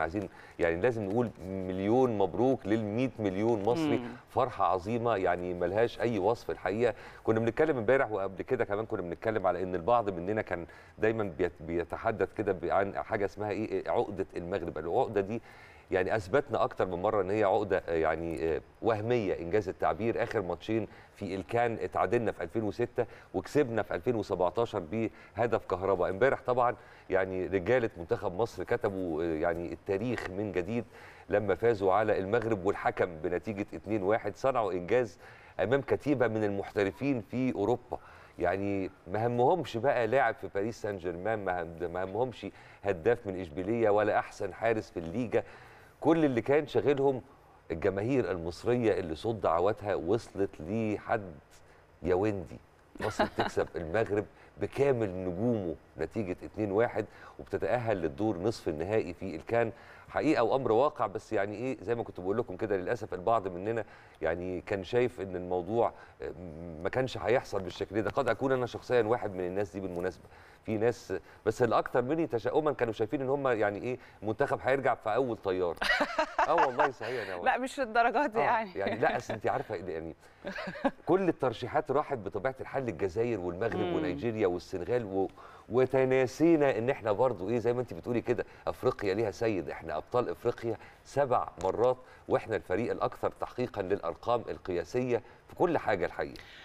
عايزين يعني لازم نقول مليون مبروك لل مليون مصري مم. فرحه عظيمه يعني ملهاش اي وصف الحقيقه كنا بنتكلم امبارح وقبل كده كمان كنا بنتكلم على ان البعض مننا كان دايما بيتحدث كده عن حاجه اسمها ايه عقده المغرب العقده دي يعني اثبتنا اكتر من مره ان هي عقده آه، يعني آه، وهميه انجاز التعبير اخر ماتشين في الكان اتعادلنا في 2006 وكسبنا في 2017 بهدف كهرباء امبارح طبعا يعني رجاله منتخب مصر كتبوا آه، يعني التاريخ من جديد لما فازوا على المغرب والحكم بنتيجه 2-1 صنعوا انجاز امام كتيبه من المحترفين في اوروبا يعني ما همهمش بقى لاعب في باريس سان جيرمان ما همهمش هداف من اشبيليه ولا احسن حارس في الليجا كل اللي كان شاغلهم الجماهير المصريه اللي صوت دعواتها وصلت لحد يا ويندي مصر تكسب المغرب بكامل نجومه نتيجه 2-1 وبتتاهل للدور نصف النهائي في الكان حقيقه وامر واقع بس يعني ايه زي ما كنت بقول لكم كده للاسف البعض مننا يعني كان شايف ان الموضوع آه، ما كانش هيحصل بالشكل ده قد اكون انا شخصيا واحد من الناس دي بالمناسبه في ناس بس الاكثر مني تشاؤما كانوا شايفين ان هم يعني ايه منتخب هيرجع في اول طيار اه والله صحيح انا لا مش للدرجه دي آه يعني يعني لا اصل انت عارفه يعني كل الترشيحات راحت بطبيعه الحال للجزائر والمغرب ونيجيريا والسنغال و... وتناسينا ان احنا برضو ايه زي ما انت بتقولي كده افريقيا ليها سيد احنا ابطال افريقيا سبع مرات واحنا الفريق الاكثر تحقيقا للارقام القياسيه في كل حاجه الحقيقه